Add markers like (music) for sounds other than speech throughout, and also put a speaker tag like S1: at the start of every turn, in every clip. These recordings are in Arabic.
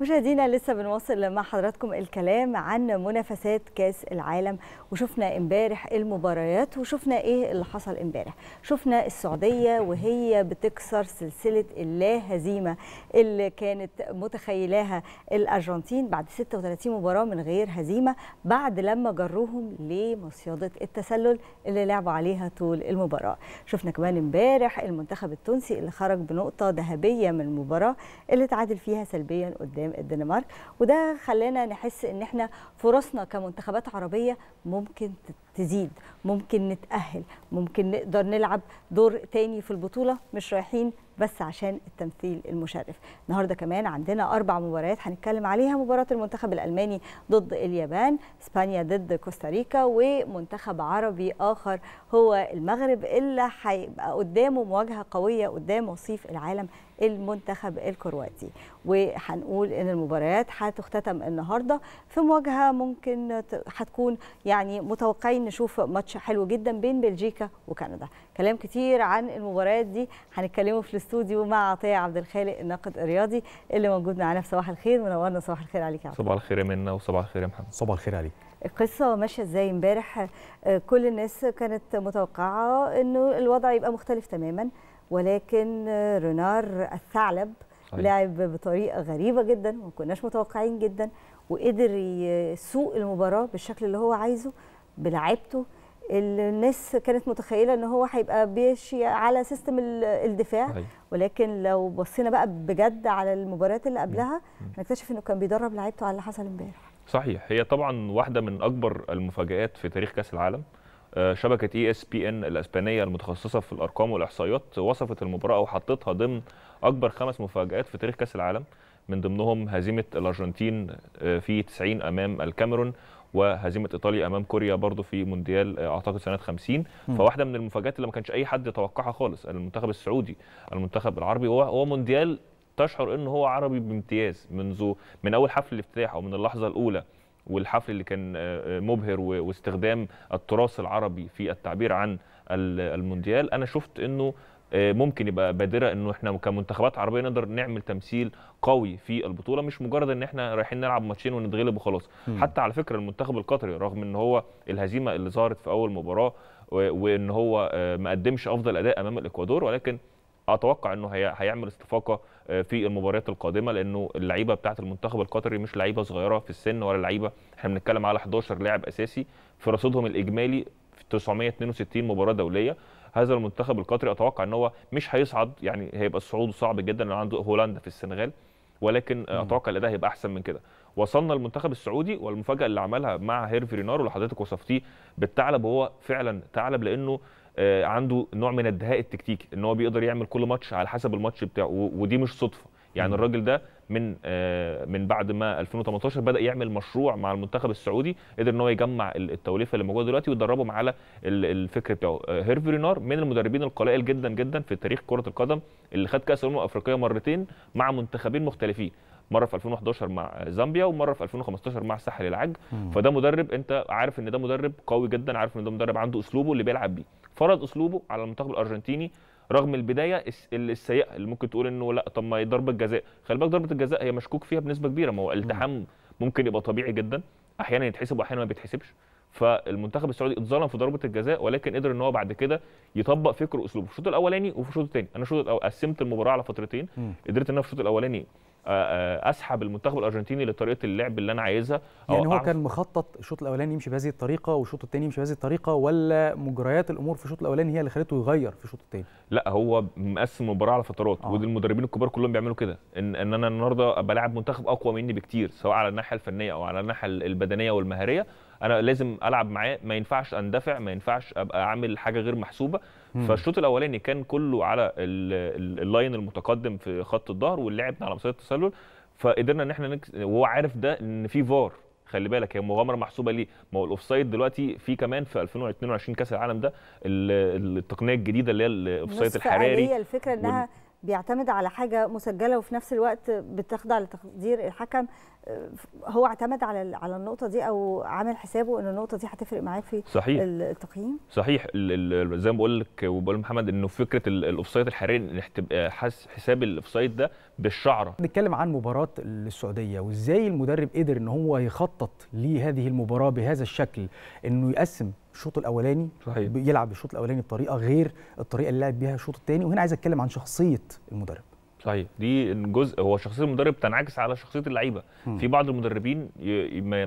S1: مشاهدينا لسه بنواصل مع حضراتكم الكلام عن منافسات كاس العالم وشفنا امبارح المباريات وشفنا ايه اللي حصل امبارح شفنا السعوديه وهي بتكسر سلسله اللا هزيمه اللي كانت متخيلاها الارجنتين بعد 36 مباراه من غير هزيمه بعد لما جروهم لمصيده التسلل اللي لعبوا عليها طول المباراه شفنا كمان امبارح المنتخب التونسي اللي خرج بنقطه ذهبيه من المباراه اللي تعادل فيها سلبيا قدام ايام الدنمارك وده خلانا نحس ان احنا فرصنا كمنتخبات عربيه ممكن تت تزيد ممكن نتأهل ممكن نقدر نلعب دور تاني في البطولة مش رايحين بس عشان التمثيل المشرف النهاردة كمان عندنا أربع مباريات هنتكلم عليها مباراة المنتخب الألماني ضد اليابان إسبانيا ضد كوستاريكا ومنتخب عربي آخر هو المغرب اللي هيبقى قدامه مواجهة قوية قدام وصيف العالم المنتخب الكرواتي وهنقول ان المباريات هتختتم النهارده في مواجهه ممكن هتكون يعني متوقعين نشوف ماتش حلو جدا بين بلجيكا وكندا كلام كتير عن المباريات دي هنتكلمه في الاستوديو مع عطيه عبد الخالق الناقد الرياضي اللي موجود معانا في صباح الخير منورنا صباح الخير عليك يا عبد
S2: صباح الخير يا منى وصباح الخير يا محمد صباح الخير عليك
S1: القصه ماشيه ازاي امبارح آه، كل الناس كانت متوقعه انه الوضع يبقى مختلف تماما ولكن آه، رونار الثعلب صحيح. لعب بطريقه غريبه جدا وما كناش متوقعين جدا وقدر يسوق المباراه بالشكل اللي هو عايزه بلعبته الناس كانت متخيله ان هو هيبقى بيشي على سيستم الدفاع أيوة. ولكن لو بصينا بقى بجد على المباريات اللي قبلها هنكتشف انه كان بيدرب لعيبته على اللي حصل امبارح
S2: صحيح هي طبعا واحده من اكبر المفاجات في تاريخ كاس العالم آه، شبكه اي اس بي ان الاسبانيه المتخصصه في الارقام والاحصائيات وصفت المباراه وحطتها ضمن اكبر خمس مفاجات في تاريخ كاس العالم من ضمنهم هزيمه الارجنتين آه، في 90 امام الكاميرون وهزيمه ايطاليا امام كوريا برضو في مونديال آه، اعتقد سنه 50 فواحده من المفاجات اللي ما كانش اي حد يتوقعها خالص المنتخب السعودي المنتخب العربي هو هو مونديال تشعر ان هو عربي بامتياز منذ من اول حفل الافتتاح او من اللحظه الاولى والحفل اللي كان آه، آه، مبهر واستخدام التراث العربي في التعبير عن المونديال انا شفت انه آه، ممكن يبقى بادره انه احنا كمنتخبات عربيه نقدر نعمل تمثيل قوي في البطوله مش مجرد ان احنا رايحين نلعب ماتشين ونتغلب وخلاص حتى على فكره المنتخب القطري رغم ان هو الهزيمه اللي ظهرت في اول مباراه وان هو آه، ما قدمش افضل اداء امام الاكوادور ولكن اتوقع انه هيعمل استفاقه آه، في المباريات القادمه لانه اللعيبه بتاعه المنتخب القطري مش لعيبه صغيره في السن ولا لعيبه احنا بنتكلم على 11 لاعب اساسي في رصيدهم الاجمالي في 962 مباراه دوليه هذا المنتخب القطري اتوقع ان هو مش هيصعد يعني هيبقى الصعود صعب جدا لو عنده هولندا في السنغال ولكن اتوقع الاداء هيبقى احسن من كده وصلنا المنتخب السعودي والمفاجاه اللي عملها مع هيرفي رينار واللي حضرتك وصفتيه بالثعلب هو فعلا ثعلب لانه آه، عنده نوع من الدهاء التكتيكي ان هو بيقدر يعمل كل ماتش على حسب الماتش بتاعه ودي مش صدفه يعني الراجل ده من آه، من بعد ما 2018 بدا يعمل مشروع مع المنتخب السعودي قدر ان هو يجمع التوليفه اللي موجوده دلوقتي ويدربهم على الفكر بتاعه آه، هيرفي رينار من المدربين القلائل جدا جدا في تاريخ كره القدم اللي خد كاس الامم الافريقيه مرتين مع منتخبين مختلفين مره في 2011 مع زامبيا ومره في 2015 مع ساحل العاج فده مدرب انت عارف ان ده مدرب قوي جدا عارف ان ده مدرب عنده اسلوبه اللي بيلعب بيه فرض اسلوبه على المنتخب الارجنتيني رغم البدايه السيئه اللي ممكن تقول انه لا طب ما هي ضربه جزاء خلي بالك ضربه الجزاء هي مشكوك فيها بنسبه كبيره ما هو التحام ممكن يبقى طبيعي جدا احيانا يتحسب واحيانا ما بيتحسبش فالمنتخب السعودي اتظلم في ضربه الجزاء ولكن قدر ان هو بعد كده يطبق فكر واسلوبه في الشوط الاولاني وفي الشوط الثاني انا الشوط قسمت المباراه على فترتين قدرت ان انا في الشوط الاولاني آه، آه، اسحب المنتخب الارجنتيني لطريقه اللعب اللي انا عايزها يعني هو كان
S3: مخطط الشوط الاولاني يمشي بهذه الطريقه والشوط الثاني يمشي بهذه الطريقه ولا مجريات الامور في الشوط الاولاني هي اللي خلته يغير في الشوط
S2: الثاني لا هو مقسم المباراه على فترات آه. ودي المدربين الكبار كلهم بيعملوا كده ان ان انا النهارده بلعب منتخب اقوى مني بكتير سواء على الناحيه الفنيه او على الناحيه البدنيه والمهاريه انا لازم العب معاه ما ينفعش اندفع ما ينفعش ابقى اعمل حاجه غير محسوبه فالشوط الاولاني كان كله على اللاين المتقدم في خط الظهر واللعب على مسيره التسلل فقدرنا ان احنا نكس... وهو عارف ده ان في فار خلي بالك هي مغامره محسوبه ليه ما هو الاوفسايد دلوقتي في كمان في 2022 كاس العالم ده التقنيه الجديده اللي هي الاوفسايد الحراري هي الفكره انها وال...
S1: بيعتمد على حاجه مسجله وفي نفس الوقت بتخضع لتقدير الحكم هو اعتمد على على النقطه دي او عامل حسابه ان النقطه دي هتفرق معاه في صحيح. التقييم صحيح
S2: زي ما بقول لك وبقول لمحمد انه فكره الاوفسايد الحراري ان آه، حساب الاوفسايد ده بالشعره بنتكلم عن مباراه
S3: السعوديه وازاي المدرب قدر ان هو يخطط لهذه المباراه بهذا الشكل انه يقسم الشوط الاولاني صحيح. يلعب الشوط الاولاني بطريقه غير الطريقه اللي لعب بها الشوط الثاني وهنا عايز اتكلم عن شخصيه المدرب
S2: صحيح دي جزء هو شخصيه المدرب تنعكس على شخصيه اللعيبه في بعض المدربين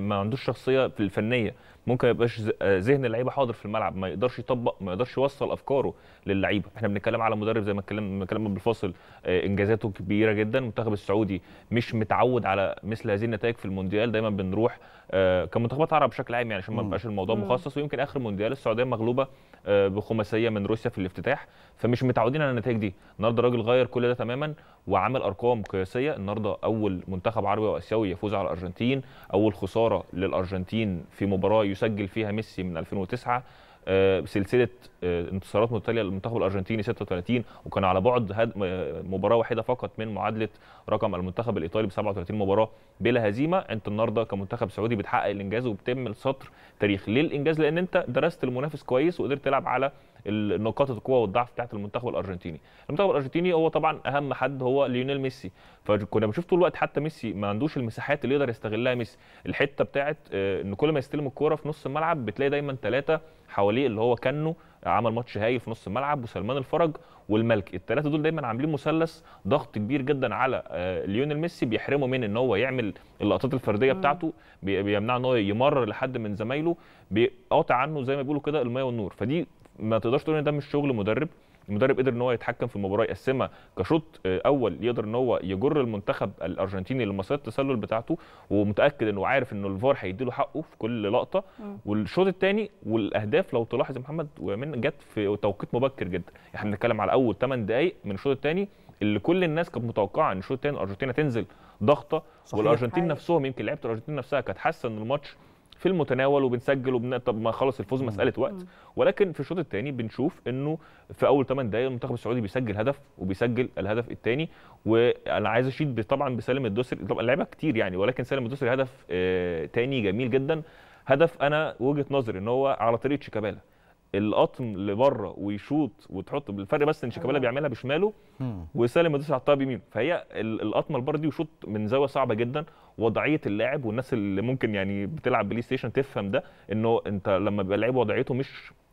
S2: ما عندوش شخصيه في الفنيه ممكن ما يبقاش آه، ذهن اللعيبه حاضر في الملعب ما يقدرش يطبق ما يقدرش يوصل افكاره للعيبه احنا بنتكلم على مدرب زي ما اتكلمنا بالفاصل آه، انجازاته كبيره جدا المنتخب السعودي مش متعود على مثل هذه النتائج في المونديال دايما بنروح آه، كمنتخبات عرب بشكل عام يعني عشان ما يبقاش الموضوع مخصص ويمكن اخر مونديال السعوديه مغلوبه بخماسيه من روسيا في الافتتاح فمش متعودين على النتائج دي النهارده الراجل غير كل ده تماما وعمل ارقام قياسيه النهارده اول منتخب عربي واسيوي يفوز على الارجنتين اول خساره للارجنتين في مباراه يسجل فيها ميسي من 2009 آه، سلسله آه، انتصارات متتاليه للمنتخب الارجنتيني 36 وكان على بعد آه، مباراه واحده فقط من معادله رقم المنتخب الايطالي ب 37 مباراه بلا هزيمه انت النهارده كمنتخب سعودي بتحقق الانجاز وبتم سطر تاريخ ليه الانجاز لان انت درست المنافس كويس وقدرت تلعب على النقاط القوه والضعف بتاعت المنتخب الارجنتيني المنتخب الارجنتيني هو طبعا اهم حد هو ليونيل ميسي فكنا بنشوف طول الوقت حتى ميسي ما عندوش المساحات اللي يقدر يستغلها ميسي الحته بتاعت ان كل ما يستلم الكوره في نص الملعب بتلاقي دايما ثلاثه حواليه اللي هو كانو عمل ماتش هايل في نص الملعب وسلمان الفرج والملك الثلاثه دول دايما عاملين مثلث ضغط كبير جدا على آه، ليونيل ميسي بيحرمه من ان هو يعمل اللقطات الفرديه بتاعته بيمنعه ان هو يمرر لحد من زمايله بيقاطع عنه زي ما بيقولوا كده الميه والنور فدي ما تقدرش تقول ان ده مش شغل مدرب المدرب قدر ان هو يتحكم في المباراه يقسمها كشوط آه، اول يقدر ان هو يجر المنتخب الارجنتيني لمسار التسلل بتاعته ومتاكد انه عارف ان الفار هيديله حقه في كل لقطه والشوط الثاني والاهداف لو تلاحظ يا محمد ومن جت في توقيت مبكر جدا احنا بنتكلم على اول 8 دقائق من الشوط الثاني اللي كل الناس كانت متوقعه ان الشوط الثاني الارجنتين هتنزل ضغطه والارجنتين حقيقي. أيوة. نفسهم يمكن لعيبه الارجنتين نفسها كانت حاسه ان الماتش في المتناول وبنسجل وبن... طب ما خلص الفوز مساله وقت ولكن في الشوط الثاني بنشوف انه في اول 8 دقائق المنتخب السعودي بيسجل هدف وبيسجل الهدف الثاني وانا عايز اشيد طبعا بسالم الدوسري طبعا لعيبه كتير يعني ولكن سالم الدوسري هدف ثاني آه، جميل جدا هدف انا وجهه نظري ان هو على طريقه شيكابالا القطم لبره ويشوط وتحط بالفرق بس ان شيكابالا آه. بيعملها بشماله وسالم الدوسري حطها بيمينه فهي القطمه لبره دي وشوط من زاويه صعبه جدا وضعيه اللاعب والناس اللي ممكن يعني بتلعب بلاي ستيشن تفهم ده انه انت لما بيبقى اللعيب وضعيته مش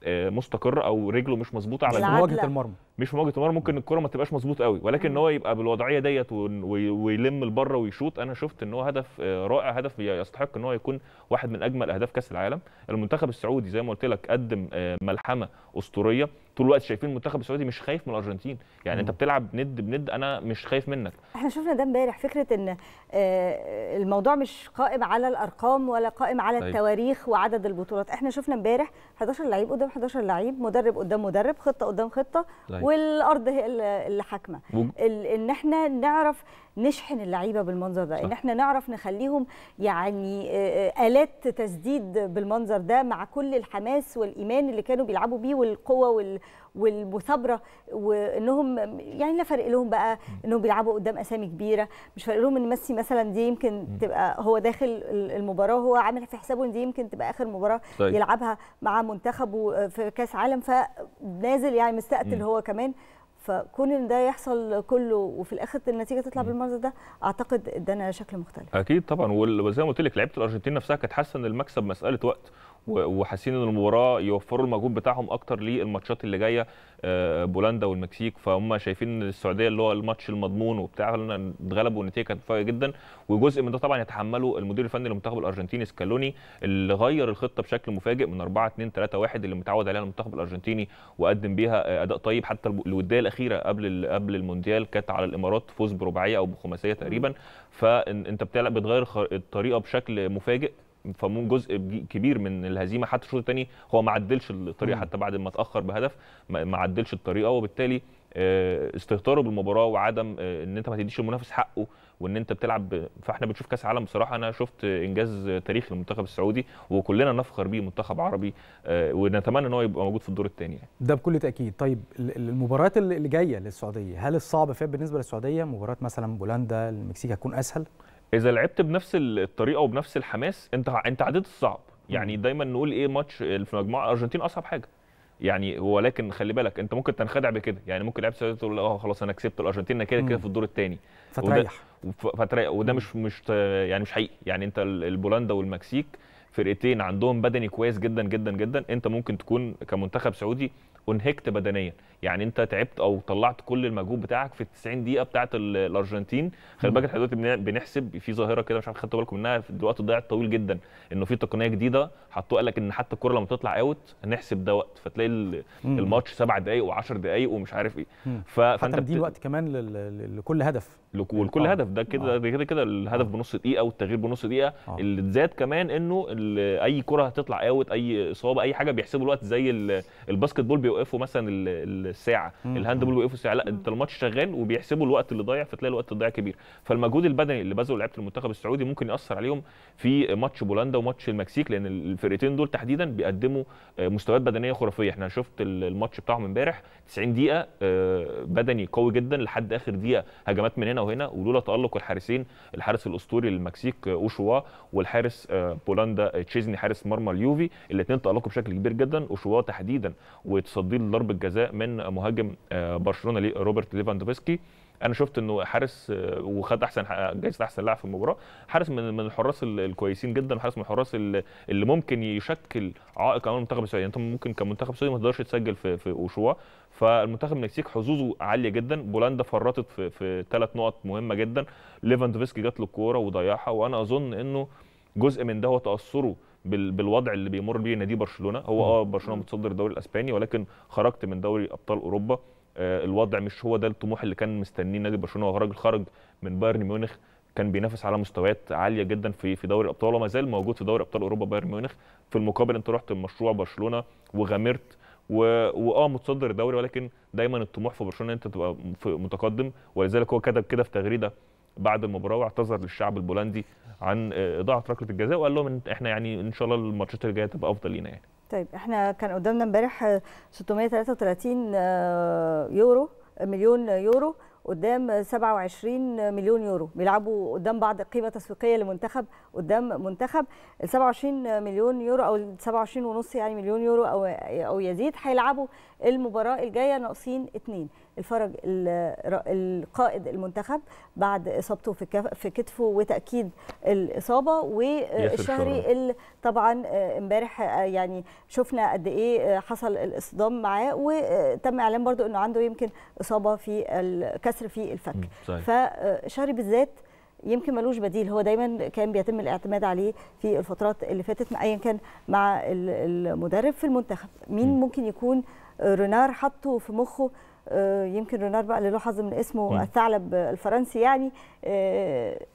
S2: آه، مستقر او رجله مش مظبوطه على مواجهه المرمى مش في مواجهه المرمى ممكن الكره ما تبقاش مظبوط قوي ولكن ان هو يبقى بالوضعيه ديت ويلم لبره ويشوط انا شفت ان هو هدف آه، رائع هدف يستحق ان هو يكون واحد من اجمل اهداف كاس العالم المنتخب السعودي زي ما قلت لك قدم آه، ملحمه اسطوريه طول الوقت شايفين المنتخب السعودي مش خايف من الارجنتين يعني مم. انت بتلعب ند بند انا مش خايف منك
S1: احنا شفنا ده امبارح فكره ان آه، الموضوع مش قائم على الارقام ولا قائم على طيب. التواريخ وعدد البطولات احنا شفنا امبارح 11 لعيب قدام 11 لعيب مدرب قدام مدرب خطه قدام خطه طيب. والارض هي اللي حاكمه ان احنا نعرف نشحن اللعيبه بالمنظر ده صح. ان احنا نعرف نخليهم يعني آه، آه، الات تسديد بالمنظر ده مع كل الحماس والايمان اللي كانوا بيلعبوا بيه والقوه والمثابره وانهم يعني لا فرق لهم بقى انهم بيلعبوا قدام اسامي كبيره مش فارق لهم ان ميسي مثلا دي يمكن تبقى هو داخل المباراه وهو عامل في حسابه ان دي يمكن تبقى اخر مباراه طيب. يلعبها مع منتخبه في كاس عالم فنازل يعني مستقتل هو كمان فكون ان ده يحصل كله وفي الاخر النتيجه تطلع بالمنظر ده اعتقد ادانا شكل
S2: مختلف اكيد طبعا وزي ما قلت لك لعيبه الارجنتين نفسها كانت حاسه ان المكسب مساله وقت وحاسين ان المباراه يوفروا المجهود بتاعهم اكتر للماتشات اللي جايه آه، بولندا والمكسيك فهم شايفين ان السعوديه اللي هو الماتش المضمون وبتاع اتغلبوا والنتيجه كانت فارقه جدا وجزء من ده طبعا يتحمله المدير الفني للمنتخب الارجنتيني سكالوني اللي غير الخطه بشكل مفاجئ من 4 2 3 1 اللي متعود عليها المنتخب الارجنتيني وقدم بيها آه، اداء طيب حتى الوديه الاخيره قبل قبل المونديال كانت على الامارات فوز برباعيه او بخماسيه تقريبا فانت بتغير الطريقه بشكل مفاجئ فمون جزء كبير من الهزيمه حتى الشوط الثاني هو ما عدلش الطريقه حتى بعد ما اتاخر بهدف ما عدلش الطريقه وبالتالي آه، استهتاره بالمباراه وعدم آه، ان انت ما تديش المنافس حقه وان انت بتلعب فاحنا بنشوف كاس عالم بصراحه انا شفت انجاز تاريخي للمنتخب السعودي وكلنا نفخر بيه منتخب عربي آه، ونتمنى ان هو يبقى موجود في الدور الثاني يعني.
S3: ده بكل تاكيد طيب المباريات اللي جايه للسعوديه هل الصعب فيها بالنسبه للسعوديه مباراه مثلا بولندا المكسيك هتكون اسهل
S2: اذا لعبت بنفس الطريقه وبنفس الحماس انت انت عديت الصعب يعني دايما نقول ايه ماتش في مجموعه الارجنتين اصعب حاجه يعني ولكن خلي بالك انت ممكن تنخدع بكده يعني ممكن لعبت تقول اه خلاص انا كسبت الارجنتين كده كده في الدور الثاني فتريح فتريح وده مش مش يعني مش حقيقي يعني انت البولندا والمكسيك فرقتين عندهم بدني كويس جدا جدا جدا انت ممكن تكون كمنتخب سعودي انهكت بدنيا يعني انت تعبت او طلعت كل المجهود بتاعك في ال 90 دقيقه بتاعه الارجنتين خلي بالك احنا دلوقتي بنحسب في ظاهره كده مش عارف خدتوا بالكم منها في الوقت الضايع الطويل جدا انه في تقنيه جديده حطوها قال لك ان حتى الكره لما تطلع اوت هنحسب ده وقت فتلاقي الماتش سبع دقائق و10 دقائق ومش عارف ايه ف... فانت دي الوقت
S3: كمان لكل هدف
S2: لكل آه. هدف ده كده آه. كده كده الهدف آه. بنص دقيقه والتغيير بنص دقيقه اللي اتزاد كمان انه اي كره هتطلع اوت اي اصابه اي حاجه بيحسبوا الوقت زي الباسكت بول بيوقفوا مثلا الساعه الهاند بول بيوقفوا الساعه لا انت الماتش شغال وبيحسبوا الوقت اللي ضايع فتلاقي الوقت اللي ضايع كبير فالمجهود البدني اللي بذله لعيبه المنتخب السعودي ممكن ياثر عليهم في ماتش بولندا وماتش المكسيك لان الفرقتين دول تحديدا بيقدموا آه، مستويات بدنيه خرافيه احنا شفت الماتش بتاعهم امبارح 90 دقيقه آه، بدني قوي جدا لحد اخر دقيقه هجمات من هنا وهنا ولولا تالق الحارسين الحارس الاسطوري للمكسيك آه، اوشوا والحارس بولندا تشيزني حارس مرمى اليوفي الاثنين تالقوا بشكل كبير جدا اوشوا تحديدا وتصديه لضربه جزاء من مهاجم آه، برشلونه روبرت ليفاندوفسكي انا شفت انه حارس آه، وخد احسن جايزه احسن لاعب في المباراه حارس من من الحراس الكويسين جدا حارس من الحراس اللي ممكن يشكل عائق امام المنتخب السعودي يعني انت ممكن كمنتخب سعودي ما تقدرش تسجل في في اوشوا فالمنتخب المكسيك حظوظه عاليه جدا بولندا فرطت في في ثلاث نقط مهمه جدا ليفاندوفسكي جات له الكوره وضيعها وانا اظن انه جزء من ده هو تاثره بالوضع اللي بيمر بيه نادي برشلونه هو اه برشلونه متصدر الدوري الاسباني ولكن خرجت من دوري ابطال اوروبا آه، الوضع مش هو ده الطموح اللي كان مستنيه نادي برشلونه وهو راجل خرج من بايرن ميونخ كان بينافس على مستويات عاليه جدا في في دوري الابطال وما زال موجود في دوري ابطال اوروبا بايرن ميونخ في المقابل انت رحت مشروع برشلونه وغامرت واه متصدر الدوري ولكن دايما الطموح في برشلونه انت تبقى متقدم ولذلك هو كتب كده في تغريده بعد المباراه واعتذر للشعب البولندي عن آه، اضاعه ركله الجزاء وقال لهم احنا يعني ان شاء الله الماتشات الجايه تبقى افضل لينا يعني.
S1: طيب احنا كان قدامنا امبارح 633 آه، يورو مليون يورو قدام 27 مليون يورو بيلعبوا قدام بعض قيمه تسويقيه لمنتخب قدام منتخب ال 27 مليون يورو او 27 ونص يعني مليون يورو او او يزيد هيلعبوا المباراه الجايه ناقصين اثنين الفرج القائد المنتخب بعد اصابته في في كتفه وتاكيد الاصابه والشهري طبعا آه، امبارح آه، يعني شفنا قد ايه آه، حصل الاصطدام معاه وتم اعلان برضو انه عنده يمكن اصابه في الكسر في الفك فشهري بالذات يمكن ملوش بديل هو دايما كان بيتم الاعتماد عليه في الفترات اللي فاتت ايا كان مع المدرب في المنتخب مين ممكن يكون رونار حطه في مخه آه، يمكن رونار بقى اللي له حظ من اسمه الثعلب الفرنسي يعني آه،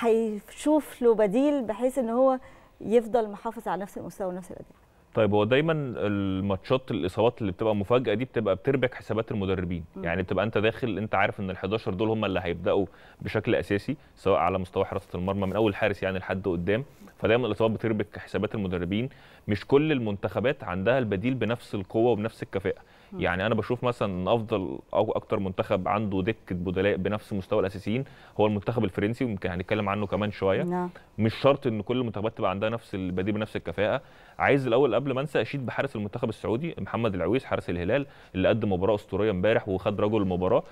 S1: هيشوف له بديل بحيث ان هو يفضل محافظ على نفس المستوى ونفس الاداء
S2: طيب هو دايما الماتشات الاصابات اللي بتبقى مفاجاه دي بتبقى بتربك حسابات المدربين م. يعني بتبقى انت داخل انت عارف ان ال11 دول هم اللي هيبداوا بشكل اساسي سواء على مستوى حراسه المرمى من اول حارس يعني لحد قدام فدايما الاصابات بتربك حسابات المدربين مش كل المنتخبات عندها البديل بنفس القوه وبنفس الكفاءه يعني انا بشوف مثلا ان افضل او اكتر منتخب عنده دكه بدلاء بنفس مستوى الاساسيين هو المنتخب الفرنسي ويمكن هنتكلم يعني عنه كمان شويه نعم. مش شرط ان كل المنتخبات تبقى عندها نفس البديل بنفس الكفاءه عايز الاول قبل ما انسى اشيد بحارس المنتخب السعودي محمد العويس حارس الهلال اللي قدم مباراه اسطوريه امبارح وخد رجل المباراه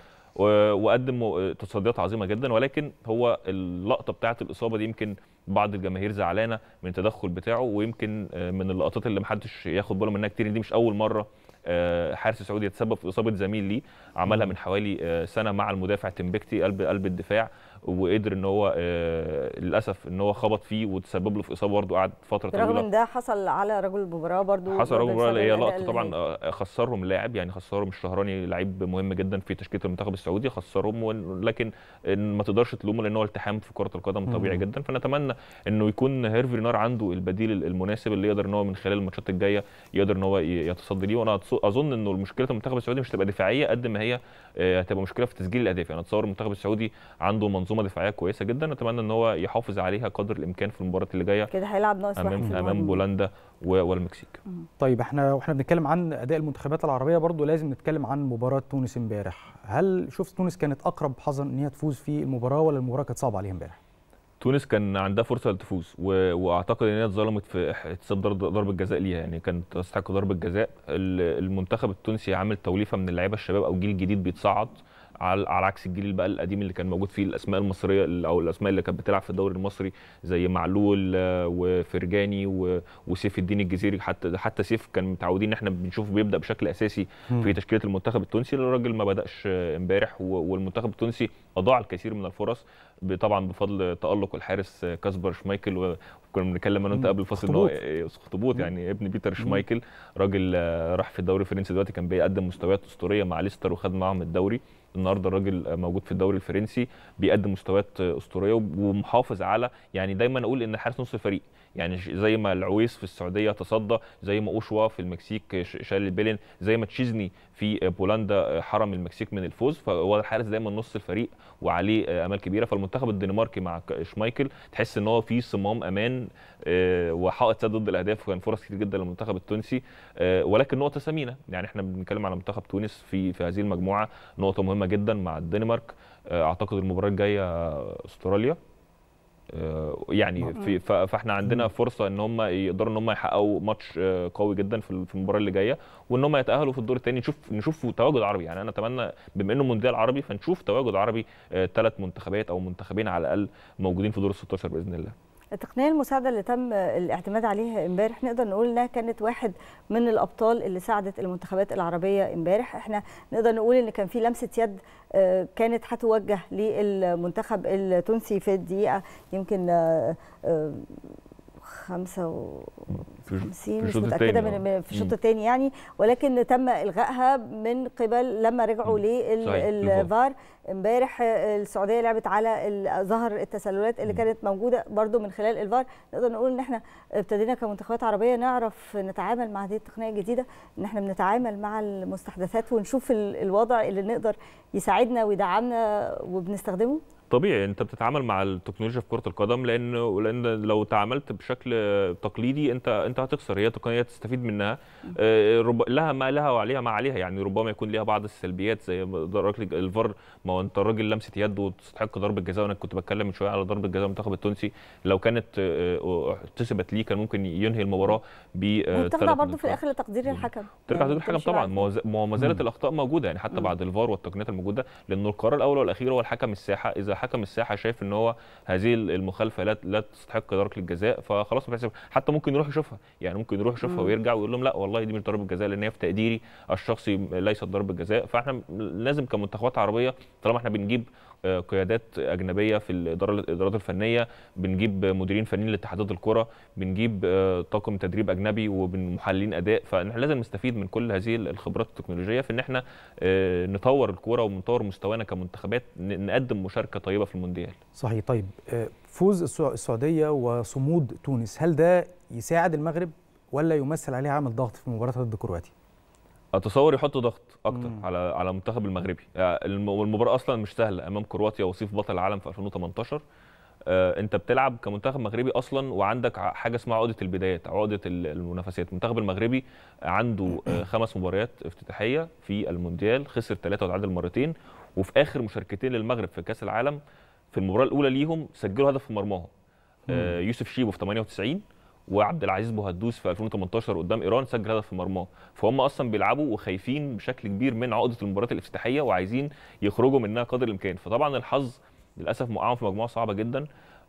S2: وقدم تصديات عظيمه جدا ولكن هو اللقطه بتاعه الاصابه دي يمكن بعض الجماهير زعلانه من التدخل بتاعه ويمكن آه، من اللقطات اللي محدش ياخد باله منها كتير دي مش اول مره آه، حارس سعودي يتسبب في اصابه زميل ليه عملها من حوالي آه، سنه مع المدافع تمبكتي قلب قلب الدفاع وقدر ان هو آه، للاسف ان هو خبط فيه وتسبب له في اصابه برضه قعد فتره طويله رغم ان
S1: ده حصل على رجل المباراه
S2: برضه حصل رجل المباراه هي لقطه طبعا آه، خسرهم لاعب يعني خسرهم الشهراني لعيب مهم جدا في تشكيله المنتخب السعودي خسرهم لكن ما تقدرش تلومه لان هو التحام في كره القدم طبيعي جدا فنتمنى انه يكون هيرفي نار عنده البديل المناسب اللي يقدر ان هو من خلال الماتشات الجايه يقدر ان هو يتصدى ليه وانا اظن انه مشكله المنتخب السعودي مش هتبقى دفاعيه قد ما هي آه، هتبقى مشكله في تسجيل الاهداف يعني اتصور المنتخب السعودي عنده منظومه دفاعيه كويسه جدا نتمنى ان هو يحافظ عليها قدر الامكان في المباراه اللي جايه كده هيلعب ناقص امام واحد امام بولندا والمكسيك
S3: طيب احنا واحنا بنتكلم عن اداء المنتخبات العربيه برضو لازم نتكلم عن مباراه تونس امبارح هل شفت تونس كانت اقرب حظا ان هي تفوز في المباراه ولا المباراه كانت صعبه عليها امبارح
S2: تونس كان عندها فرصه لتفوز و... واعتقد ان هي اتظلمت في احتساب ضربه جزاء ليها يعني كانت تستحق ضربه جزاء المنتخب التونسي عامل توليفه من اللعيبه الشباب او جيل جديد بيتصعد على, على عكس الجيل بقى القديم اللي كان موجود فيه الاسماء المصريه او الاسماء اللي كانت بتلعب في الدوري المصري زي معلول آه، وفرجاني وسيف الدين الجزيري حتى حتى سيف كان متعودين ان احنا بنشوفه بيبدا بشكل اساسي في تشكيله المنتخب التونسي الراجل ما بداش آه، امبارح والمنتخب التونسي اضاع الكثير من الفرص طبعا بفضل تالق الحارس آه، كاسبر شمايكل وكنا بنتكلم انا وانت قبل الفاصل ان هو إيه، يعني ابن بيتر شمايكل راجل راح في الدوري الفرنسي دلوقتي كان بيقدم مستويات اسطوريه مع ليستر وخد معاهم الدوري النهارده الراجل موجود في الدوري الفرنسي بيقدم مستويات اسطوريه ومحافظ على يعني دايما اقول ان حارس نص الفريق يعني زي ما العويس في السعوديه تصدى زي ما اوشوا في المكسيك شال البلن زي ما تشيزني في بولندا حرم المكسيك من الفوز فهو الحارس دايما نص الفريق وعليه امال كبيره فالمنتخب الدنماركي مع شمايكل تحس ان هو في صمام امان آه، وحائط سد ضد الاهداف وكان فرص كتير جدا للمنتخب التونسي آه، ولكن نقطه ثمينه يعني احنا بنتكلم على منتخب تونس في في هذه المجموعه نقطه مهمه جدا مع الدنمارك آه، اعتقد المباراه الجايه استراليا آه، يعني في فاحنا عندنا فرصه ان هم يقدروا ان هم يحققوا ماتش آه، قوي جدا في المباراه اللي جايه وان هم يتاهلوا في الدور الثاني نشوف نشوف تواجد عربي يعني انا اتمنى بما انه مونديال عربي فنشوف تواجد عربي ثلاث آه، منتخبات او منتخبين على الاقل موجودين في دور ال 16 باذن الله
S1: التقنيه المساعده اللي تم الاعتماد عليها امبارح نقدر نقول انها كانت واحد من الابطال اللي ساعدت المنتخبات العربيه امبارح احنا نقدر نقول ان كان في لمسه يد آه، كانت هتوجه للمنتخب التونسي في الدقيقه يمكن آه، آه، 55 مش متاكده من في آه. الشوط الثاني يعني ولكن تم الغائها من قبل لما رجعوا للفار امبارح السعوديه لعبت على ظهر التسللات اللي كانت موجوده برضو من خلال الفار نقدر نقول ان احنا ابتدينا كمنتخبات عربيه نعرف نتعامل مع هذه التقنيه الجديده ان احنا بنتعامل مع المستحدثات ونشوف الوضع اللي نقدر يساعدنا ويدعمنا وبنستخدمه
S2: طبيعي انت بتتعامل مع التكنولوجيا في كره القدم لان لان لو تعاملت بشكل تقليدي انت انت هتخسر هي تقنيه تستفيد منها آه، رب... لها ما لها وعليها ما عليها يعني ربما يكون ليها بعض السلبيات زي ركله الفار ما هو انت راجل لمسه يد وتستحق ضربه جزاء وانا كنت بتكلم من شويه على ضربه جزاء المنتخب التونسي لو كانت آه، آه، احتسبت ليه كان ممكن ينهي المباراه ب وبتخضع برضه في
S1: الاخر لتقدير الحكم ترجع يعني تقدير الحكم طبعا
S2: ما هو ما زالت الاخطاء موجوده يعني حتى بعد الفار والتقنيات الموجوده لان القرار الاول والاخير هو الحكم الساحه اذا حكم الساحه شايف ان هو هذه المخالفه لا لا تستحق ضربه الجزاء فخلاص بيحسب حتى ممكن يروح يشوفها يعني ممكن يروح يشوفها ويرجع ويقول لهم لا والله دي مش ضربه جزاء لان هي في تقديري الشخصي ليست ضربه جزاء فاحنا لازم كمنتخبات عربيه طالما احنا بنجيب قيادات اجنبيه في الادارات الفنيه بنجيب مديرين فنيين لاتحادات الكره بنجيب آه، طاقم تدريب اجنبي ومحللين اداء فاحنا لازم نستفيد من كل هذه الخبرات التكنولوجيه في ان احنا آه، نطور الكوره ونطور مستوانا كمنتخبات نقدم مشاركه طيبه في المونديال
S3: صحيح طيب آه، فوز السعوديه وصمود تونس هل ده يساعد المغرب ولا يمثل عليه عامل ضغط في مباراه ضد كرواتيا؟
S2: اتصور يحط ضغط اكتر مم. على على المنتخب المغربي آه، المباراه اصلا مش سهله امام كرواتيا وصيف بطل العالم في 2018 آه، انت بتلعب كمنتخب مغربي اصلا وعندك حاجه اسمها عقده البدايات عقده المنافسات المنتخب المغربي عنده آه، (clears throat) خمس مباريات افتتاحيه في المونديال خسر ثلاثه وتعادل مرتين وفي اخر مشاركتين للمغرب في كاس العالم في المباراه الاولى ليهم سجلوا هدف في مرماهم يوسف شيبو في 98 وعبد العزيز بوهدوس في 2018 قدام ايران سجل هدف في مرماه فهم اصلا بيلعبوا وخايفين بشكل كبير من عقده المباريات الافتتاحيه وعايزين يخرجوا منها قدر الامكان فطبعا الحظ للاسف موقعهم في مجموعه صعبه جدا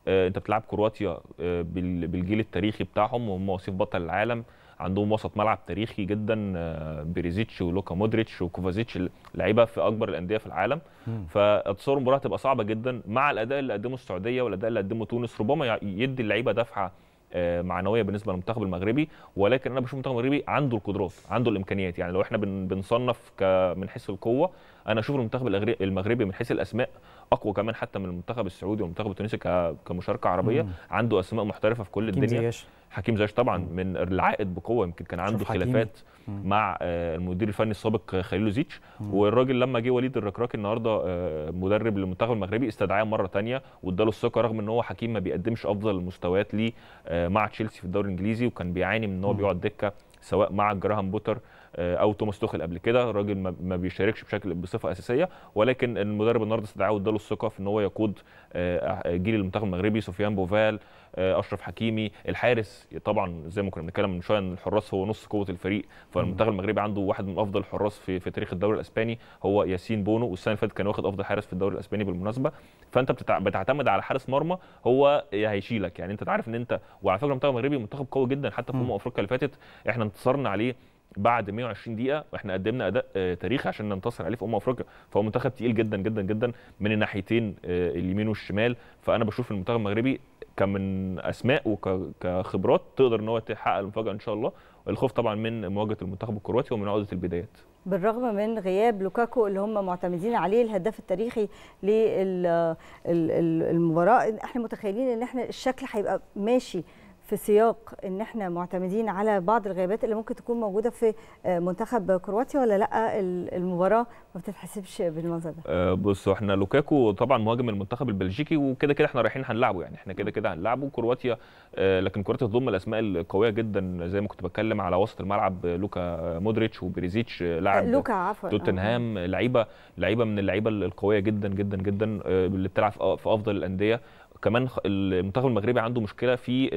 S2: آه انت بتلعب كرواتيا آه بالجيل التاريخي بتاعهم وهم وصيف بطل العالم عندهم وسط ملعب تاريخي جدا آه بريزيتش ولوكا مودريتش وكوفازيتش لعيبه في اكبر الانديه في العالم فاتصور المباراه هتبقى صعبه جدا مع الاداء اللي قدمه السعوديه والاداء اللي قدمه تونس ربما يدي اللعيبه دفعه آه، معنويه بالنسبه للمنتخب المغربي ولكن انا بشوف المنتخب المغربي عنده القدرات عنده الامكانيات يعني لو احنا بنصنف من حيث القوه انا اشوف المنتخب المغربي من حيث الاسماء اقوى كمان حتى من المنتخب السعودي والمنتخب التونسي كمشاركه عربيه عنده اسماء محترفه في كل الدنيا حكيم زياش طبعا من العائد بقوه يمكن كان عنده خلافات مع آه، المدير الفني السابق خليل زيتش والراجل لما جه وليد الركراكي النهارده آه، مدرب للمنتخب المغربي استدعاه مره ثانيه واداله الثقه رغم ان هو حكيم ما بيقدمش افضل المستويات ليه آه، مع تشيلسي في الدوري الانجليزي وكان بيعاني من ان هو بيقعد دكه سواء مع جراهام بوتر آه، او توماس توخل قبل كده راجل ما بيشاركش بشكل بصفه اساسيه ولكن المدرب النهارده استدعاه واداله الثقه في ان هو يقود آه، جيل المنتخب المغربي سفيان بوفال آه، اشرف حكيمي الحارس طبعا زي ما كنا بنتكلم من شويه ان الحراس هو نص قوه الفريق فالمنتخب المغربي عنده واحد من افضل الحراس في, في تاريخ الدوري الاسباني هو ياسين بونو والسنه اللي فاتت كان واخد افضل حارس في الدوري الاسباني بالمناسبه فانت بتعتمد على حارس مرمى هو هيشيلك يعني انت عارف ان انت وعلى فكره المنتخب المغربي منتخب قوي جدا حتى في امم افريقيا اللي فاتت احنا انتصرنا عليه بعد 120 دقيقه واحنا قدمنا اداء آه، تاريخي عشان ننتصر عليه في امم افريقيا فهو منتخب تقيل جدا جدا جدا من الناحيتين آه، اليمين والشمال فانا بشوف المنتخب المغربي كمن اسماء وكخبرات تقدر ان هو تحقق المفاجاه ان شاء الله الخوف طبعا من مواجهه المنتخب الكرواتي ومن عقده البدايات
S1: بالرغم من غياب لوكاكو اللي هم معتمدين عليه الهداف التاريخي للمباراه احنا متخيلين ان احنا الشكل هيبقى ماشي في سياق ان احنا معتمدين على بعض الغيابات اللي ممكن تكون موجوده في آه، منتخب كرواتيا ولا لا المباراه ما بتتحسبش بالمنظر
S2: ده؟ آه، بصوا احنا لوكاكو طبعا مهاجم المنتخب البلجيكي وكده كده احنا رايحين هنلعبه يعني احنا كده كده هنلعبه كرواتيا آه، لكن كرواتيا تضم الاسماء القويه جدا زي ما كنت بتكلم على وسط الملعب لوكا مودريتش وبريزيتش لاعب لوكا عفوا توتنهام لعيبه لعيبه من اللعيبه القويه جدا جدا جدا اللي بتلعب في افضل الانديه كمان المنتخب المغربي عنده مشكله في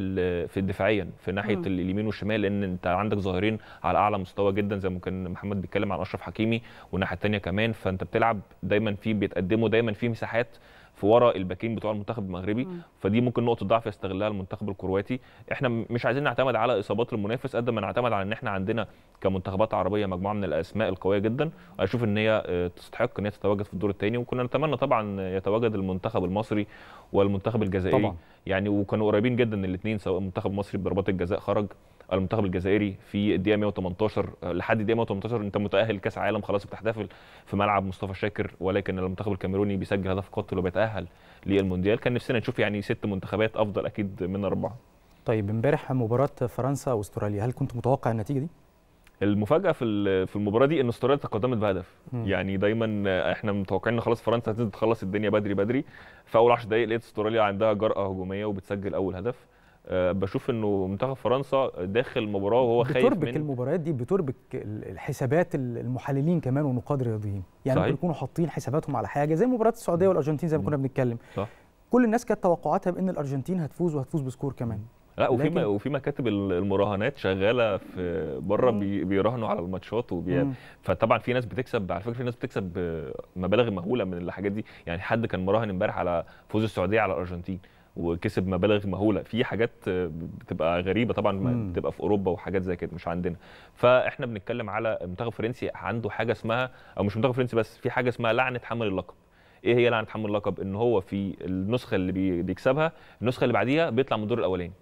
S2: في دفاعيا في ناحيه مم. اليمين والشمال لان انت عندك ظاهرين على اعلى مستوى جدا زي ما كان محمد بيتكلم عن اشرف حكيمي والناحيه الثانيه كمان فانت بتلعب دايما في بيتقدموا دايما في مساحات في ورا الباكين بتوع المنتخب المغربي مم. فدي ممكن نقطه ضعف يستغلها المنتخب الكرواتي احنا مش عايزين نعتمد على اصابات المنافس قد ما نعتمد على ان احنا عندنا كمنتخبات عربيه مجموعه من الاسماء القويه جدا اشوف ان هي آه، تستحق ان هي تتواجد في الدور الثاني وكنا نتمنى طبعا يتواجد المنتخب المصري والمنتخب الجزائري طبعا. يعني وكانوا قريبين جدا الاثنين سواء منتخب مصري بضربات الجزاء خرج المنتخب الجزائري في الدقيقه 118 آه، لحد الدقيقه 118 انت متاهل لكاس عالم خلاص بتحتفل في ملعب مصطفى شاكر ولكن المنتخب الكاميروني بيسجل هدف قتل وبيتاهل للمونديال كان نفسنا نشوف يعني ست منتخبات افضل اكيد من اربعه
S3: طيب امبارح مباراه فرنسا واستراليا هل كنت متوقع النتيجه دي
S2: المفاجاه في في المباراه دي ان استراليا تقدمت بهدف م. يعني دايما احنا متوقعين ان خلاص فرنسا هتنزل تخلص الدنيا بدري بدري في اول 10 دقائق لقيت استراليا عندها جرأه هجوميه وبتسجل اول هدف آه، بشوف انه منتخب فرنسا داخل مباراه وهو خايف من بتربك
S3: المباريات دي بتربك الحسابات المحللين كمان ونقاد رياضيين يعني صحيح. بيكونوا حاطين حساباتهم على حاجه زي مباراه السعوديه والارجنتين زي ما كنا بنتكلم صح. كل الناس كانت توقعاتها بان الارجنتين هتفوز وهتفوز بسكور كمان
S2: لا وفي لكن... وفي مكاتب المراهنات شغاله في بره بي... بيراهنوا على الماتشات وبي... فطبعا في ناس بتكسب على فكره في ناس بتكسب مبالغ مهوله من الحاجات دي يعني حد كان مراهن امبارح على فوز السعوديه على الارجنتين وكسب مبالغ مهوله في حاجات بتبقى غريبه طبعا مم. بتبقى في اوروبا وحاجات زي كده مش عندنا فاحنا بنتكلم على منتخب فرنسي عنده حاجه اسمها او مش منتخب فرنسي بس في حاجه اسمها لعنه حمل اللقب ايه هي لعنه حمل اللقب ان هو في النسخه اللي بيكسبها النسخه اللي بعديها بيطلع من الدور الاولاني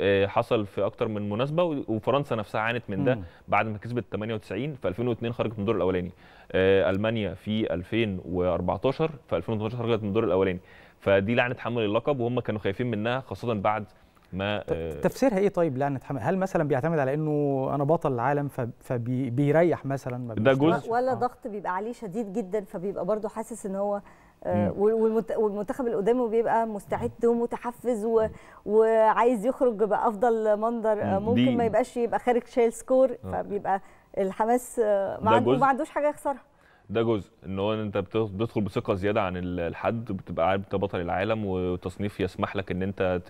S2: آه، حصل في اكتر من مناسبه وفرنسا نفسها عانت من ده بعد ما كسبت 98 في 2002 خرجت من الدور الاولاني آه، المانيا في 2014 في 2012 خرجت من الدور الاولاني فدي لعنه حمل اللقب وهم كانوا خايفين منها خاصه بعد ما آه، تفسيرها
S3: ايه طيب لعنه حمل هل مثلا بيعتمد على انه انا بطل العالم فبيريح مثلا ما ده جزء ولا آه.
S1: ضغط بيبقى عليه شديد جدا فبيبقى برضه حاسس ان هو آه، والمنتخب اللي قدامه بيبقى مستعد ومتحفز و... وعايز يخرج بافضل منظر آه، ممكن ما يبقاش يبقى خارج شايل سكور فبيبقى الحماس ما عندوش حاجه يخسرها
S2: ده جزء ان هو انت بتدخل بثقه زياده عن الحد بتبقى عارف انت بطل العالم والتصنيف يسمح لك ان انت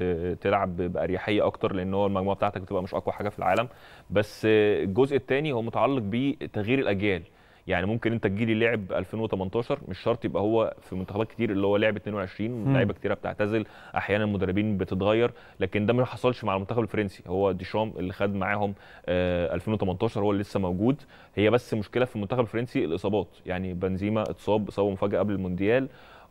S2: تلعب باريحيه اكتر لان هو المجموعه بتاعتك بتبقى مش اقوى حاجه في العالم بس الجزء الثاني هو متعلق بتغيير الاجيال يعني ممكن انت تجيلي لعب 2018 مش شرط يبقى هو في منتخبات كتير اللي هو لعب 22 لعيبه كتيره بتعتزل احيانا المدربين بتتغير لكن ده ما حصلش مع المنتخب الفرنسي هو ديشام اللي خد معاهم آه 2018 هو اللي لسه موجود هي بس مشكله في المنتخب الفرنسي الاصابات يعني بنزيما اتصاب اصابه مفاجاه قبل المونديال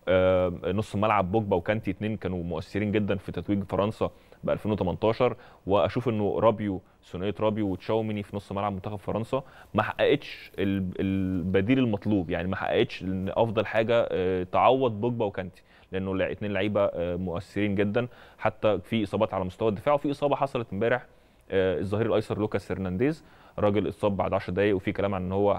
S2: آه نص ملعب بوجبا وكانتي اتنين كانوا مؤثرين جدا في تتويج فرنسا ب 2018 واشوف انه رابيو ثنائيه رابيو وتشاوميني في نص ملعب منتخب فرنسا ما حققتش البديل المطلوب يعني ما حققتش افضل حاجه آه، تعوض بوجبا وكانتي لانه اثنين لعيبه آه، مؤثرين جدا حتى في اصابات على مستوى الدفاع وفي اصابه حصلت امبارح آه، الظهير الايسر لوكاس هرنانديز راجل اتصاب بعد 10 دقائق وفي كلام عن ان هو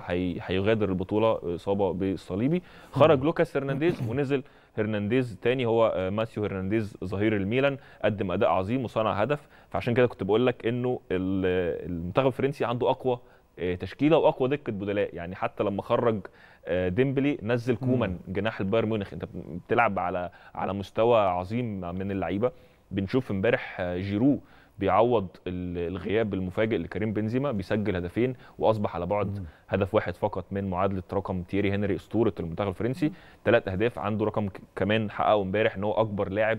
S2: هيغادر البطوله اصابه بالصليبي خرج لوكاس هرنانديز ونزل هرنانديز تاني هو آه، ماسيو هرنانديز ظهير الميلان قدم اداء عظيم وصنع هدف فعشان كده كنت بقول لك انه المنتخب الفرنسي عنده اقوى آه، تشكيله واقوى دكه بدلاء يعني حتى لما خرج آه، ديمبلي نزل كومان جناح البايرن ميونخ انت بتلعب على على مستوى عظيم من اللعيبه بنشوف امبارح جيرو بيعوض الغياب المفاجئ لكريم بنزيما بيسجل هدفين واصبح على بعد هدف واحد فقط من معادله رقم تيري هنري اسطوره المنتخب الفرنسي ثلاث اهداف عنده رقم كمان حققه امبارح ان هو اكبر لاعب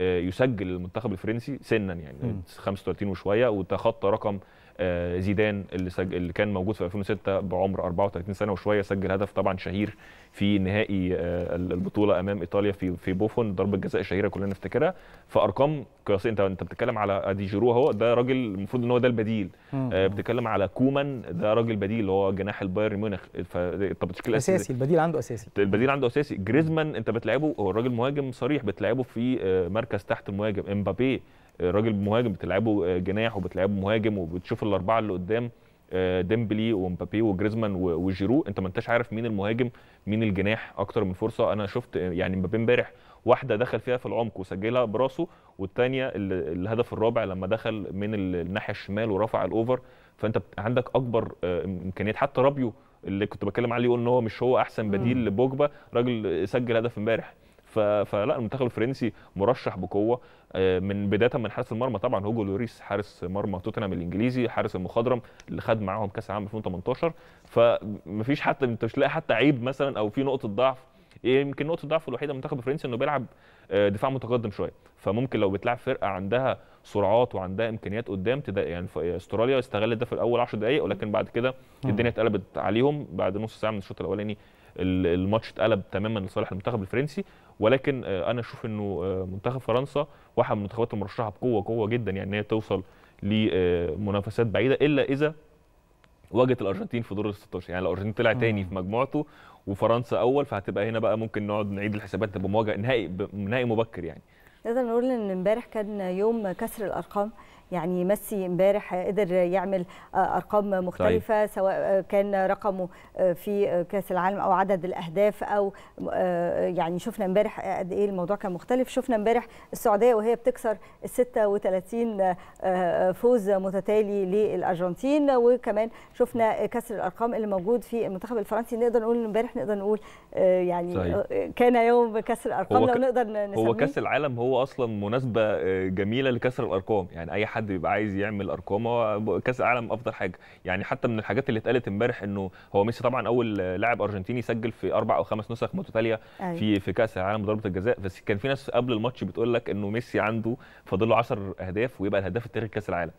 S2: آه، يسجل المنتخب الفرنسي سنا يعني 35 وشويه وتخطى رقم آه، زيدان اللي, سج... اللي كان موجود في 2006 بعمر 34 سنه وشويه سجل هدف طبعا شهير في نهائي آه، البطوله امام ايطاليا في في بوفون ضربه جزاء شهيره كلنا نفتكرها فارقام قياسيه انت انت بتتكلم على ادي جيرو اهو ده راجل المفروض ان هو ده البديل آه، بتتكلم على كومان ده راجل بديل اللي هو جناح البايرن ميونخ طب التشكيل اساسي أساسي
S3: البديل عنده اساسي
S2: البديل عنده اساسي جريزمان انت بتلعبه هو الراجل مهاجم صريح بتلعبه في مركز تحت المهاجم امبابي راجل مهاجم بتلعبه آه، جناح وبتلعبه مهاجم وبتشوف الاربعه اللي قدام آه، ديمبلي ومبابي وجريزمان وجيرو انت ما انتش عارف مين المهاجم مين الجناح اكتر من فرصه انا شفت آه، يعني مبابي امبارح واحده دخل فيها في العمق وسجلها براسه والثانيه الهدف الرابع لما دخل من الناحيه الشمال ورفع الاوفر فانت عندك اكبر امكانيات حتى رابيو اللي كنت بتكلم عليه يقول ان هو مش هو احسن بديل لبوجبا راجل سجل هدف امبارح فلا المنتخب الفرنسي مرشح بقوه آه، من بدايه من حارس المرمى طبعا هوجو لوريس حارس مرمى توتنهام الانجليزي حارس المخضرم اللي خد معاهم كاس العالم 2018 فمفيش حتى انت مش لاقي حتى عيب مثلا او في نقطه ضعف يمكن نقطه ضعفه الوحيده المنتخب الفرنسي انه بيلعب آه، دفاع متقدم شويه فممكن لو بتلعب فرقه عندها سرعات وعندها امكانيات قدام تدا يعني استراليا استغلت ده في الاول 10 دقائق ولكن بعد كده الدنيا اتقلبت عليهم بعد نص ساعه من الشوط الاولاني الماتش اتقلب تماما لصالح المنتخب الفرنسي ولكن آه، انا اشوف انه آه، منتخب فرنسا واحد من المنتخبات المرشحه بقوه قوه جدا يعني ان هي توصل لمنافسات آه، بعيده الا اذا واجهت الارجنتين في دور ال 16 يعني لو الارجنتين طلع تاني في مجموعته وفرنسا اول فهتبقى هنا بقى ممكن نقعد نعيد الحسابات تبقى مواجهه نهائي نهائي مبكر يعني
S1: نقدر نقول ان امبارح كان يوم كسر الارقام يعني ميسي امبارح قدر يعمل آه، ارقام طيب. مختلفه طيب. سواء آه، كان رقمه آه، في كاس العالم او عدد الاهداف او يعني شفنا امبارح قد ايه الموضوع كان مختلف شفنا امبارح السعوديه وهي بتكسر ال 36 فوز متتالي للارجنتين وكمان شفنا كسر الارقام اللي موجود في المنتخب الفرنسي نقدر نقول امبارح نقدر نقول يعني صحيح. طيب. كان يوم كسر الارقام لو نقدر نسميه هو كاس
S2: العالم هو اصلا مناسبه جميله لكسر الارقام يعني اي حد حد بيبقى عايز يعمل ارقام هو كاس العالم افضل حاجه يعني حتى من الحاجات اللي اتقالت امبارح انه هو ميسي طبعا اول لاعب ارجنتيني سجل في اربع او خمس نسخ متتاليه أيوة. في في كاس العالم ضربه الجزاء بس كان في ناس قبل الماتش بتقول لك انه ميسي عنده فاضل له 10 اهداف ويبقى الهداف التاريخي لكاس العالم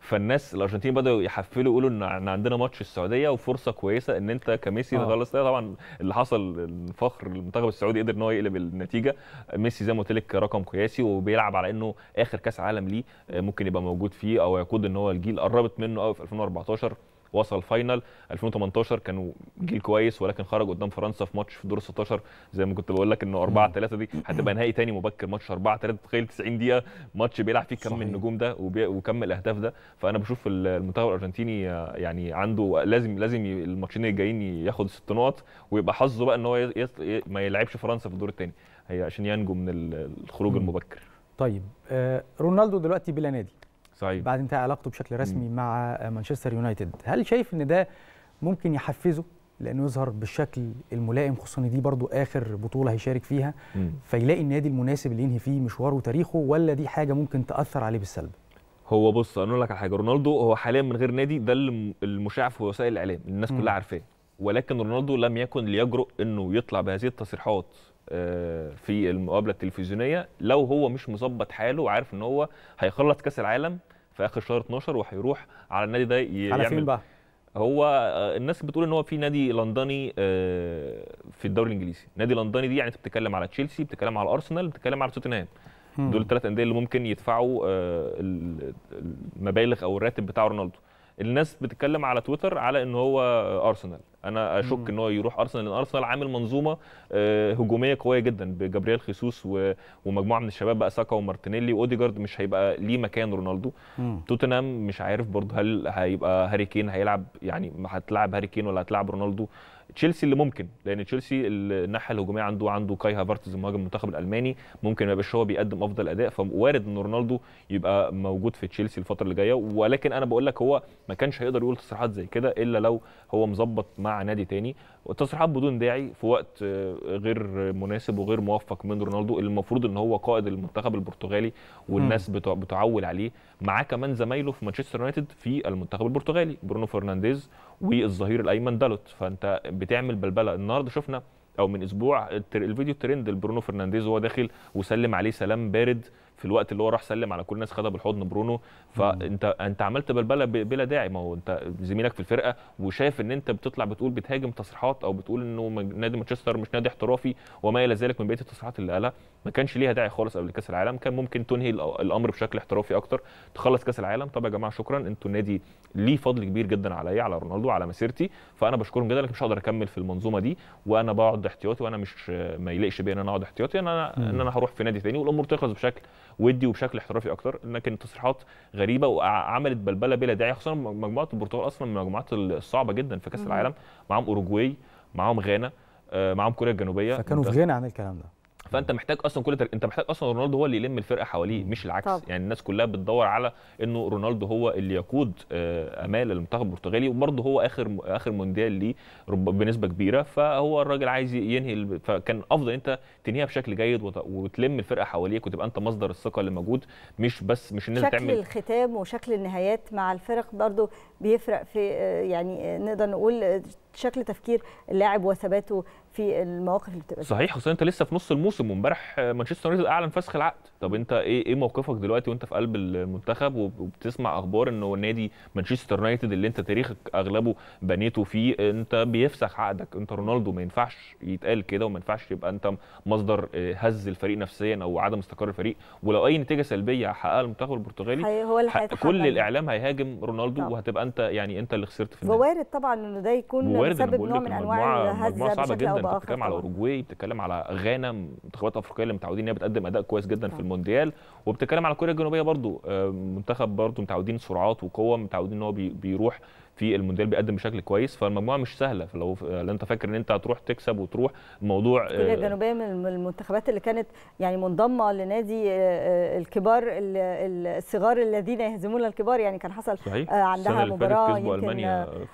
S2: فالناس الارجنتين بداوا يحفلوا يقولوا ان احنا عندنا ماتش السعوديه وفرصه كويسه ان انت كميسي آه. تخلص طبعا اللي حصل الفخر المنتخب السعودي قدر ان هو يقلب النتيجه ميسي زي ما قلت لك رقم قياسي وبيلعب على انه اخر كاس عالم ليه ممكن يبقى موجود فيه او يقود ان هو الجيل قربت منه قوي في 2014 وصل فاينل 2018 كانوا جيل كويس ولكن خرج قدام فرنسا في ماتش في دور 16 زي ما كنت بقول لك انه 4 3 دي هتبقى نهائي تاني مبكر ماتش 4 3 تخيل 90 دقيقه ماتش بيلعب فيه كم النجوم ده وكم الاهداف ده فانا بشوف المنتخب الارجنتيني يعني عنده لازم لازم الماتشين الجايين ياخد ست نقط ويبقى حظه بقى ان هو ما يلعبش فرنسا في الدور الثاني هي عشان ينجو من الخروج المبكر طيب
S3: آه، رونالدو دلوقتي بلا نادي صحيح. بعد انتهاء علاقته بشكل رسمي مم. مع مانشستر يونايتد هل شايف ان ده ممكن يحفزه لانه يظهر بالشكل الملائم خصوصا ان دي برضو اخر بطوله هيشارك فيها مم. فيلاقي النادي المناسب اللي ينهي فيه مشواره وتاريخه ولا دي حاجه ممكن
S2: تاثر عليه بالسلب هو بص انا اقول لك على حاجه رونالدو هو حاليا من غير نادي ده المشاع في وسائل الاعلام الناس كلها عارفاه ولكن رونالدو لم يكن ليجرؤ انه يطلع بهذه التصريحات آه، في المقابله التلفزيونيه لو هو مش مظبط حاله وعارف ان هو هيخلص كاس العالم في اخر شهر 12 وهيروح على النادي ده يعمل على فين بقى؟ هو آه، الناس بتقول ان هو في نادي لندني آه، في الدوري الانجليزي، نادي لندني دي يعني انت بتتكلم على تشيلسي، بتتكلم على ارسنال، بتتكلم على توتنهام. دول الثلاث انديه اللي ممكن يدفعوا المبالغ او الراتب بتاع رونالدو. الناس بتتكلم على تويتر على ان هو ارسنال انا اشك ان هو يروح ارسنال لان ارسنال عامل منظومه آه، هجوميه قويه جدا بجبريل خيسوس ومجموعه من الشباب بقى ساكا ومارتينيلي واوديجارد مش هيبقى ليه مكان رونالدو توتنهام مش عارف برضه هل هيبقى هاري كين هيلعب يعني هتلعب هاري كين ولا هتلعب رونالدو تشيلسي اللي ممكن لان تشيلسي الناحيه الهجوميه عنده عنده كاي هافرتز المهاجم المنتخب الالماني ممكن ما يبقاش هو بيقدم افضل اداء فوارد ان رونالدو يبقى موجود في تشيلسي الفتره اللي جايه ولكن انا بقول لك هو ما كانش هيقدر يقول تصريحات زي كده الا لو هو مظبط مع نادي تاني والتصريحات بدون داعي في وقت آه، غير مناسب وغير موفق من رونالدو اللي المفروض ان هو قائد المنتخب البرتغالي والناس بتعول عليه معاه كمان زمايله في مانشستر يونايتد في المنتخب البرتغالي برونو فرنانديز والظهير الايمن دالوت فانت بتعمل بلبله النهارده شفنا او من اسبوع الفيديو ترند لبرونو فرنانديز وهو داخل وسلم عليه سلام بارد في الوقت اللي هو راح سلم على كل الناس خدها بالحضن برونو فانت انت عملت بلبله بلا داعي ما هو انت زميلك في الفرقه وشايف ان انت بتطلع بتقول بتهاجم تصريحات او بتقول انه نادي مانشستر مش نادي احترافي وما الى ذلك من بقيه التصريحات اللي قالها ما كانش ليها داعي خالص قبل كاس العالم كان ممكن تنهي الامر بشكل احترافي اكتر تخلص كاس العالم طب يا جماعه شكرا انتوا نادي ليه فضل كبير جدا عليا على رونالدو على مسيرتي فانا بشكرهم جدا لكن مش هقدر اكمل في المنظومه دي وانا بقعد احتياطي وانا مش ما يليقش بيا ان انا اقعد احتياطي ان انا ان انا هروح في نادي تاني والامور تخلص بشكل ودي وبشكل احترافي اكتر لكن التصريحات غريبه وعملت بلبله بلا داعي خصوصا مجموعه البرتغال اصلا من المجموعات الصعبه جدا في كاس العالم معاهم اوروجواي معاهم غانا آه، معاهم كوريا الجنوبيه فكانوا في
S3: غنى عن الكلام ده
S2: فانت محتاج اصلا كل تر... انت محتاج اصلا رونالدو هو اللي يلم الفرقه حواليه مش العكس طب. يعني الناس كلها بتدور على انه رونالدو هو اللي يقود آه، امال المنتخب البرتغالي وبرضه هو اخر اخر مونديال ليه بنسبه كبيره فهو الراجل عايز ينهي فكان افضل انت تنهيها بشكل جيد وت... وتلم الفرقه حواليك وتبقى انت مصدر الثقه اللي موجود مش بس مش الناس انت تعمل شكل
S1: الختام وشكل النهايات مع الفرق برضه بيفرق في آه، يعني آه، نقدر نقول شكل تفكير اللاعب وثباته في المواقف اللي بتبقى صحيح
S2: اصل انت لسه في نص الموسم وامبارح مانشستر يونايتد اعلن فسخ العقد طب انت ايه ايه موقفك دلوقتي وانت في قلب المنتخب وبتسمع اخبار انه نادي مانشستر يونايتد اللي انت تاريخك اغلبه بنيته فيه انت بيفسخ عقدك انت رونالدو ما ينفعش يتقال كده وما ينفعش يبقى انت مصدر آه، هز الفريق نفسيا او عدم استقرار الفريق ولو اي نتيجه سلبيه حققها المنتخب البرتغالي هو اللي كل يعني. الاعلام هيهاجم رونالدو طبعا. وهتبقى انت يعني انت اللي خسرت في النهايه
S1: وارد طبعا انه ده يكون سبب نوع من انواع الهزه بشكل جدا انت بتتكلم على
S2: اوروجواي بتتكلم على غانا منتخبات افريقيه اللي متعودين ان هي بتقدم اداء كويس جدا في المونديال وبتتكلم على كوريا الجنوبيه برضو آه، منتخب برضو متعودين سرعات وقوه متعودين ان هو بيروح في المونديال بيقدم بشكل كويس فالمجموعه مش سهله فلو انت فاكر ان انت هتروح تكسب وتروح الموضوع آه، كوريا الجنوبيه
S1: من المنتخبات اللي كانت يعني منضمه لنادي آه، آه، الكبار الصغار الذين يهزمون الكبار يعني كان حصل صحيح. عندها مباراه يمكن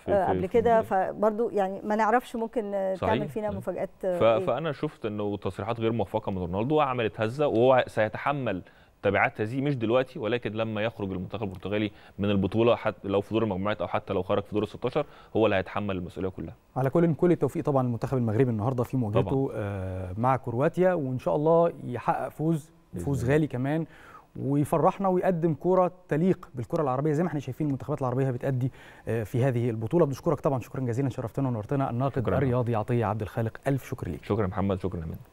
S1: قبل كده فبرضو يعني ما نعرفش ممكن صحيح. تعمل فينا مفاجات إيه.
S2: فانا شفت انه تصريحات غير موفقه من رونالدو عملت هزه وهو سيتحمل تبعات هذه مش دلوقتي ولكن لما يخرج المنتخب البرتغالي من البطوله حتى لو في دور المجموعات او حتى لو خرج في دور ال 16 هو اللي هيتحمل المسؤوليه كلها.
S3: على كل كل التوفيق طبعا للمنتخب المغربي النهارده في مواجهته آه مع كرواتيا وان شاء الله يحقق فوز فوز غالي كمان ويفرحنا ويقدم كوره تليق بالكره العربيه زي ما احنا شايفين المنتخبات العربيه بتأدي آه، في هذه البطوله بنشكرك طبعا شكرا جزيلا شرفتنا ونورتنا الناقد الرياضي عطيه عبد الخالق الف شكر ليك شكرا محمد شكرا منك